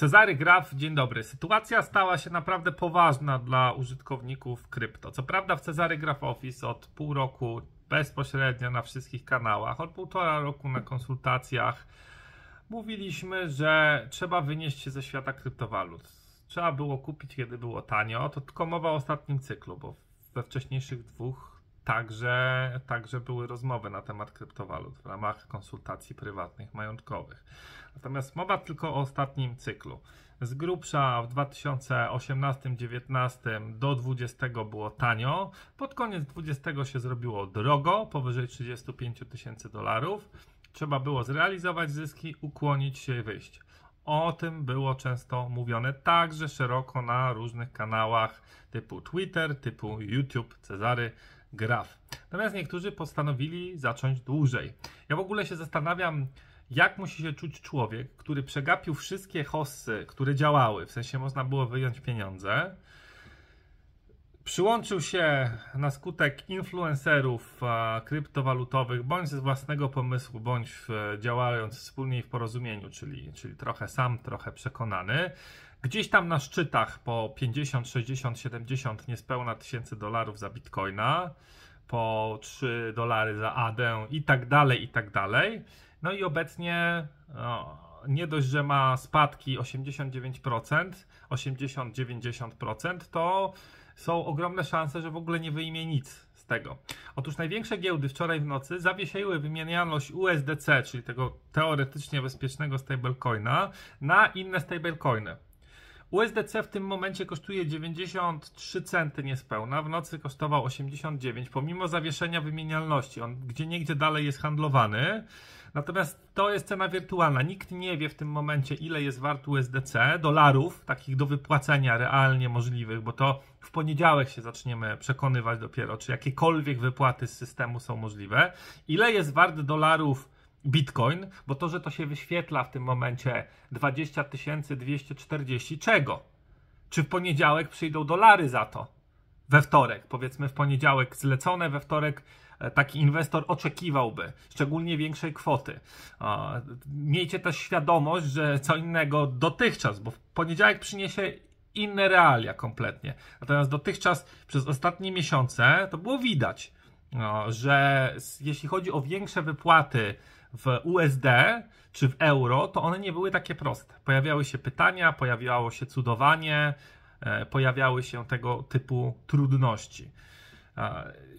Cezary Graf, dzień dobry. Sytuacja stała się naprawdę poważna dla użytkowników krypto. Co prawda w Cezary Graf Office od pół roku bezpośrednio na wszystkich kanałach, od półtora roku na konsultacjach mówiliśmy, że trzeba wynieść się ze świata kryptowalut. Trzeba było kupić, kiedy było tanio. To tylko mowa o ostatnim cyklu, bo we wcześniejszych dwóch Także, także były rozmowy na temat kryptowalut w ramach konsultacji prywatnych, majątkowych. Natomiast mowa tylko o ostatnim cyklu. Z grubsza w 2018-19 do 20 było tanio, pod koniec 20 się zrobiło drogo, powyżej 35 tysięcy dolarów. Trzeba było zrealizować zyski, ukłonić się i wyjść. O tym było często mówione także szeroko na różnych kanałach typu Twitter, typu YouTube, Cezary graf. Natomiast niektórzy postanowili zacząć dłużej. Ja w ogóle się zastanawiam, jak musi się czuć człowiek, który przegapił wszystkie hossy, które działały, w sensie można było wyjąć pieniądze, przyłączył się na skutek influencerów a, kryptowalutowych, bądź z własnego pomysłu, bądź w, działając wspólnie i w porozumieniu, czyli, czyli trochę sam, trochę przekonany, Gdzieś tam na szczytach po 50, 60, 70 niespełna tysięcy dolarów za bitcoina, po 3 dolary za ADę i tak dalej, i tak dalej. No i obecnie no, nie dość, że ma spadki 89%, 80-90%, to są ogromne szanse, że w ogóle nie wyjmie nic z tego. Otóż największe giełdy wczoraj w nocy zawiesiły wymienialność USDC, czyli tego teoretycznie bezpiecznego stablecoina, na inne stablecoiny. USDC w tym momencie kosztuje 93 centy niespełna, w nocy kosztował 89, pomimo zawieszenia wymienialności. On gdzie dalej jest handlowany. Natomiast to jest cena wirtualna. Nikt nie wie w tym momencie, ile jest wart USDC, dolarów, takich do wypłacenia realnie możliwych, bo to w poniedziałek się zaczniemy przekonywać dopiero, czy jakiekolwiek wypłaty z systemu są możliwe. Ile jest wart dolarów Bitcoin, bo to, że to się wyświetla w tym momencie 20 240 czego? Czy w poniedziałek przyjdą dolary za to? We wtorek, powiedzmy w poniedziałek zlecone, we wtorek e, taki inwestor oczekiwałby, szczególnie większej kwoty. Miejcie też świadomość, że co innego dotychczas, bo w poniedziałek przyniesie inne realia kompletnie. Natomiast dotychczas przez ostatnie miesiące to było widać, że jeśli chodzi o większe wypłaty, w USD czy w euro, to one nie były takie proste. Pojawiały się pytania, pojawiało się cudowanie, e, pojawiały się tego typu trudności.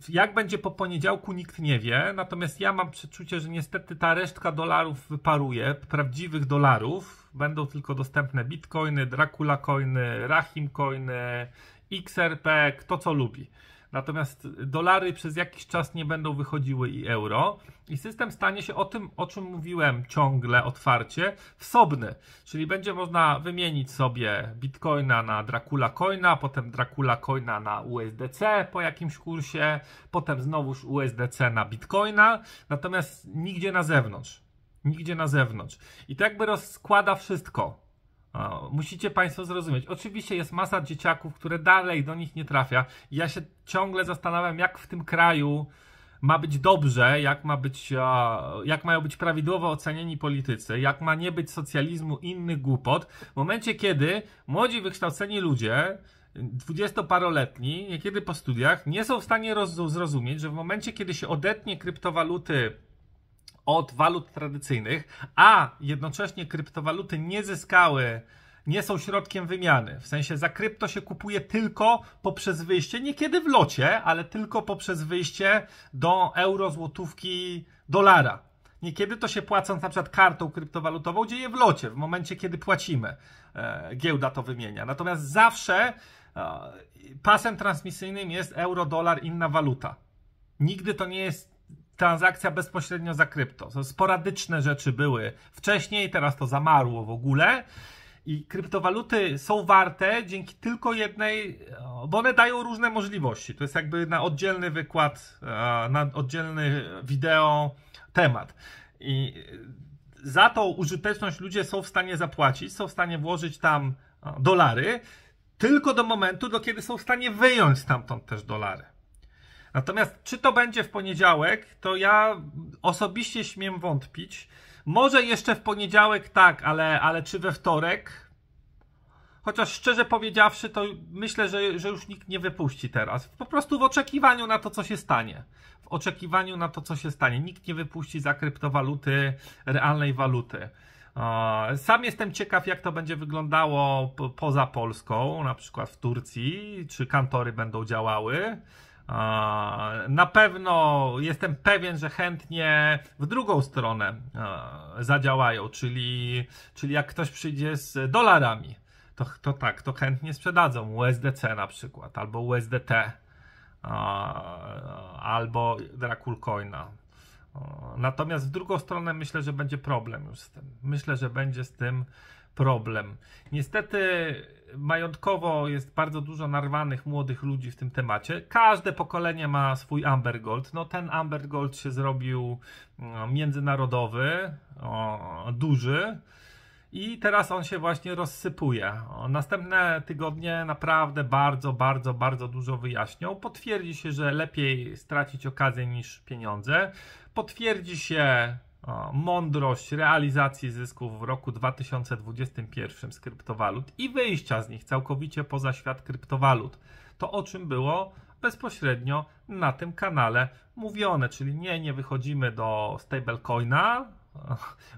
Jak będzie po poniedziałku, nikt nie wie, natomiast ja mam przeczucie, że niestety ta resztka dolarów wyparuje, prawdziwych dolarów. Będą tylko dostępne bitcoiny, Dracula coiny, Rahim coiny, XRP, kto co lubi. Natomiast dolary przez jakiś czas nie będą wychodziły i euro. I system stanie się o tym, o czym mówiłem ciągle otwarcie, wsobny. Czyli będzie można wymienić sobie bitcoina na Dracula Coina, potem Dracula Coina na USDC po jakimś kursie, potem znowuż USDC na bitcoina, natomiast nigdzie na zewnątrz. Nigdzie na zewnątrz. I to jakby rozkłada wszystko. Musicie Państwo zrozumieć. Oczywiście jest masa dzieciaków, które dalej do nich nie trafia. Ja się ciągle zastanawiam, jak w tym kraju ma być dobrze, jak, ma być, jak mają być prawidłowo ocenieni politycy, jak ma nie być socjalizmu i innych głupot. W momencie, kiedy młodzi, wykształceni ludzie, dwudziestoparoletni, niekiedy po studiach, nie są w stanie zrozumieć, że w momencie, kiedy się odetnie kryptowaluty od walut tradycyjnych, a jednocześnie kryptowaluty nie zyskały nie są środkiem wymiany. W sensie za krypto się kupuje tylko poprzez wyjście, niekiedy w locie, ale tylko poprzez wyjście do euro, złotówki, dolara. Niekiedy to się płacąc na przykład kartą kryptowalutową dzieje w locie, w momencie kiedy płacimy. E, giełda to wymienia. Natomiast zawsze e, pasem transmisyjnym jest euro, dolar, inna waluta. Nigdy to nie jest transakcja bezpośrednio za krypto. sporadyczne rzeczy były wcześniej, teraz to zamarło w ogóle. I kryptowaluty są warte dzięki tylko jednej, bo one dają różne możliwości. To jest jakby na oddzielny wykład, na oddzielny wideo temat. I za tą użyteczność ludzie są w stanie zapłacić, są w stanie włożyć tam dolary, tylko do momentu, do kiedy są w stanie wyjąć stamtąd też dolary. Natomiast czy to będzie w poniedziałek, to ja osobiście śmiem wątpić. Może jeszcze w poniedziałek tak, ale, ale czy we wtorek? Chociaż szczerze powiedziawszy, to myślę, że, że już nikt nie wypuści teraz. Po prostu w oczekiwaniu na to, co się stanie. W oczekiwaniu na to, co się stanie. Nikt nie wypuści za kryptowaluty realnej waluty. Sam jestem ciekaw, jak to będzie wyglądało poza Polską, na przykład w Turcji, czy kantory będą działały. Na pewno jestem pewien, że chętnie w drugą stronę zadziałają, czyli, czyli jak ktoś przyjdzie z dolarami, to, to tak, to chętnie sprzedadzą USDC na przykład, albo USDT, albo Coina. Natomiast w drugą stronę myślę, że będzie problem już z tym. Myślę, że będzie z tym problem. Niestety majątkowo jest bardzo dużo narwanych młodych ludzi w tym temacie. Każde pokolenie ma swój Amber Gold. No ten Amber Gold się zrobił no, międzynarodowy, duży. I teraz on się właśnie rozsypuje. Następne tygodnie naprawdę bardzo, bardzo, bardzo dużo wyjaśnią. Potwierdzi się, że lepiej stracić okazję niż pieniądze. Potwierdzi się mądrość realizacji zysków w roku 2021 z kryptowalut i wyjścia z nich całkowicie poza świat kryptowalut. To o czym było bezpośrednio na tym kanale mówione, czyli nie, nie wychodzimy do stablecoina,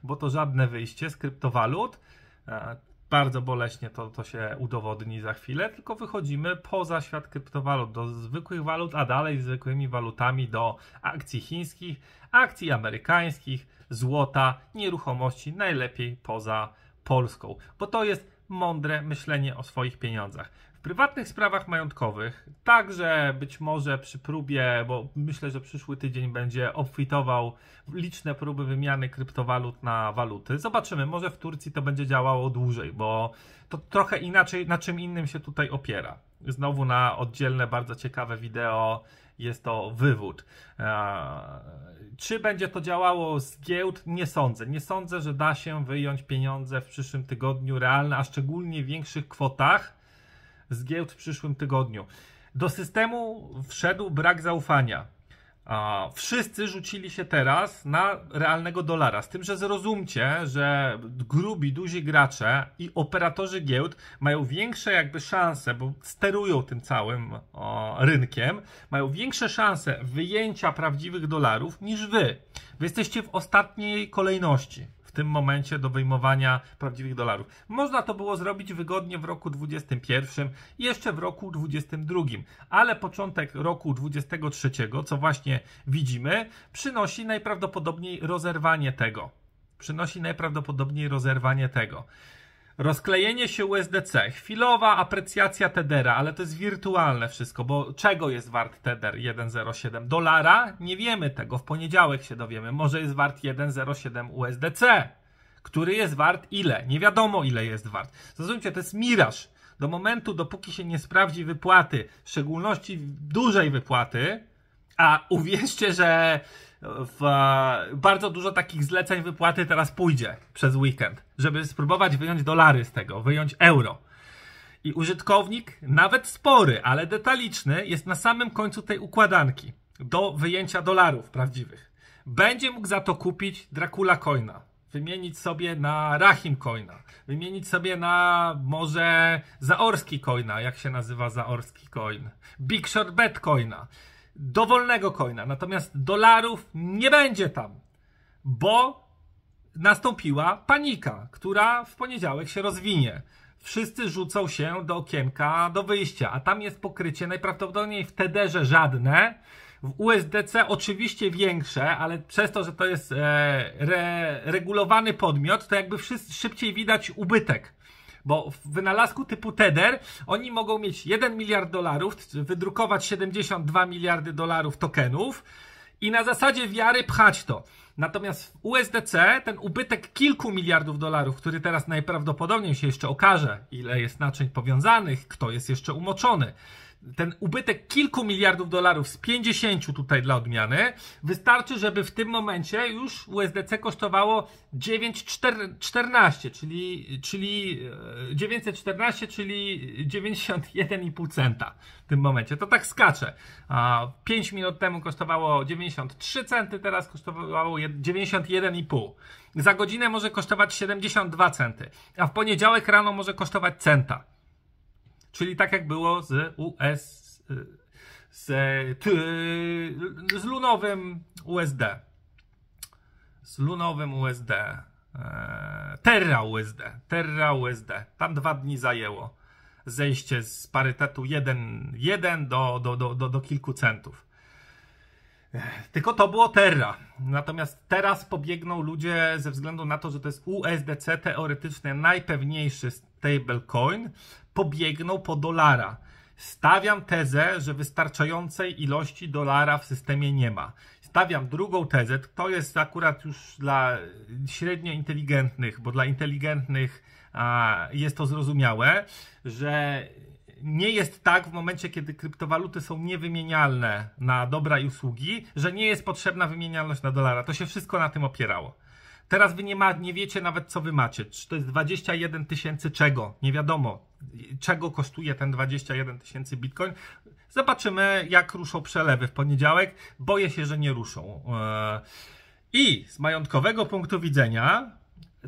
bo to żadne wyjście z kryptowalut. E, bardzo boleśnie to, to się udowodni za chwilę, tylko wychodzimy poza świat kryptowalut, do zwykłych walut, a dalej zwykłymi walutami do akcji chińskich, akcji amerykańskich, złota, nieruchomości, najlepiej poza Polską, bo to jest mądre myślenie o swoich pieniądzach prywatnych sprawach majątkowych, także być może przy próbie, bo myślę, że przyszły tydzień będzie obfitował liczne próby wymiany kryptowalut na waluty. Zobaczymy, może w Turcji to będzie działało dłużej, bo to trochę inaczej, na czym innym się tutaj opiera. Znowu na oddzielne, bardzo ciekawe wideo jest to wywód. Czy będzie to działało z giełd? Nie sądzę. Nie sądzę, że da się wyjąć pieniądze w przyszłym tygodniu realne, a szczególnie w większych kwotach z giełd w przyszłym tygodniu. Do systemu wszedł brak zaufania. A, wszyscy rzucili się teraz na realnego dolara. Z tym, że zrozumcie, że grubi, duzi gracze i operatorzy giełd mają większe jakby szanse, bo sterują tym całym o, rynkiem, mają większe szanse wyjęcia prawdziwych dolarów niż wy. Wy jesteście w ostatniej kolejności tym momencie do wyjmowania prawdziwych dolarów. Można to było zrobić wygodnie w roku 2021, jeszcze w roku 2022, ale początek roku 2023, co właśnie widzimy, przynosi najprawdopodobniej rozerwanie tego. Przynosi najprawdopodobniej rozerwanie tego. Rozklejenie się USDC, chwilowa aprecjacja Tedera, ale to jest wirtualne wszystko, bo czego jest wart Teder 1,07 dolara? Nie wiemy tego, w poniedziałek się dowiemy. Może jest wart 1,07 USDC, który jest wart ile? Nie wiadomo ile jest wart. Zrozumcie, to jest miraż. Do momentu, dopóki się nie sprawdzi wypłaty, w szczególności dużej wypłaty, a uwierzcie, że w, e, bardzo dużo takich zleceń wypłaty teraz pójdzie przez weekend, żeby spróbować wyjąć dolary z tego, wyjąć euro. I użytkownik, nawet spory, ale detaliczny, jest na samym końcu tej układanki do wyjęcia dolarów prawdziwych. Będzie mógł za to kupić Dracula Coina, wymienić sobie na Rahim Coina, wymienić sobie na może Zaorski Coina, jak się nazywa Zaorski Coin, Big Short Bet Coina dowolnego coina. Natomiast dolarów nie będzie tam, bo nastąpiła panika, która w poniedziałek się rozwinie. Wszyscy rzucą się do okienka do wyjścia, a tam jest pokrycie najprawdopodobniej w tederze żadne, w USDC oczywiście większe, ale przez to, że to jest e, re, regulowany podmiot, to jakby wszyscy, szybciej widać ubytek. Bo w wynalazku typu Tether oni mogą mieć 1 miliard dolarów, wydrukować 72 miliardy dolarów tokenów i na zasadzie wiary pchać to. Natomiast w USDC ten ubytek kilku miliardów dolarów, który teraz najprawdopodobniej się jeszcze okaże, ile jest naczyń powiązanych, kto jest jeszcze umoczony, ten ubytek kilku miliardów dolarów z 50 tutaj dla odmiany, wystarczy, żeby w tym momencie już USDC kosztowało 9,14, czyli, czyli 914, e, czyli 91,5 centa w tym momencie. To tak skacze. 5 minut temu kosztowało 93 centy, teraz kosztowało 91,5. Za godzinę może kosztować 72 centy, a w poniedziałek rano może kosztować centa. Czyli tak jak było z US z, z lunowym USD. Z lunowym USD. Eee, Terra USD. Terra USD. Tam dwa dni zajęło zejście z parytetu 1,1 do, do, do, do, do kilku centów. Tylko to było Terra. Natomiast teraz pobiegną ludzie ze względu na to, że to jest USDC teoretycznie najpewniejszy stablecoin, pobiegną po dolara. Stawiam tezę, że wystarczającej ilości dolara w systemie nie ma. Stawiam drugą tezę, to jest akurat już dla średnio inteligentnych, bo dla inteligentnych a, jest to zrozumiałe, że nie jest tak w momencie, kiedy kryptowaluty są niewymienialne na dobra i usługi, że nie jest potrzebna wymienialność na dolara. To się wszystko na tym opierało. Teraz wy nie, ma, nie wiecie nawet, co wy macie. Czy to jest 21 tysięcy czego? Nie wiadomo, czego kosztuje ten 21 tysięcy bitcoin. Zobaczymy, jak ruszą przelewy w poniedziałek. Boję się, że nie ruszą. E, I z majątkowego punktu widzenia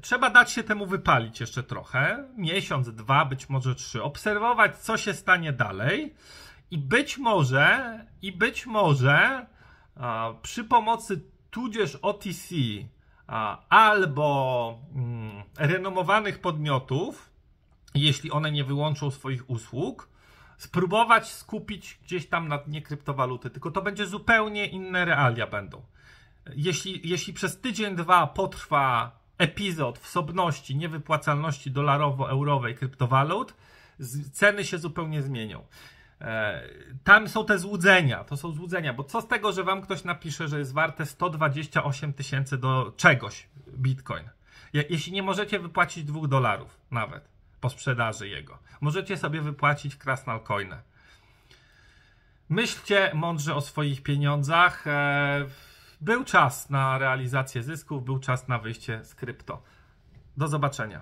Trzeba dać się temu wypalić jeszcze trochę, miesiąc, dwa, być może trzy, obserwować, co się stanie dalej i być może, i być może a, przy pomocy tudzież OTC a, albo mm, renomowanych podmiotów, jeśli one nie wyłączą swoich usług, spróbować skupić gdzieś tam na dnie kryptowaluty, tylko to będzie zupełnie inne realia będą. Jeśli, jeśli przez tydzień, dwa potrwa epizod w sobności niewypłacalności dolarowo-eurowej kryptowalut, ceny się zupełnie zmienią. E, tam są te złudzenia, to są złudzenia, bo co z tego, że wam ktoś napisze, że jest warte 128 tysięcy do czegoś bitcoin, jeśli nie możecie wypłacić 2 dolarów nawet po sprzedaży jego. Możecie sobie wypłacić Krasnal Myślcie mądrze o swoich pieniądzach. E, był czas na realizację zysków, był czas na wyjście z krypto. Do zobaczenia.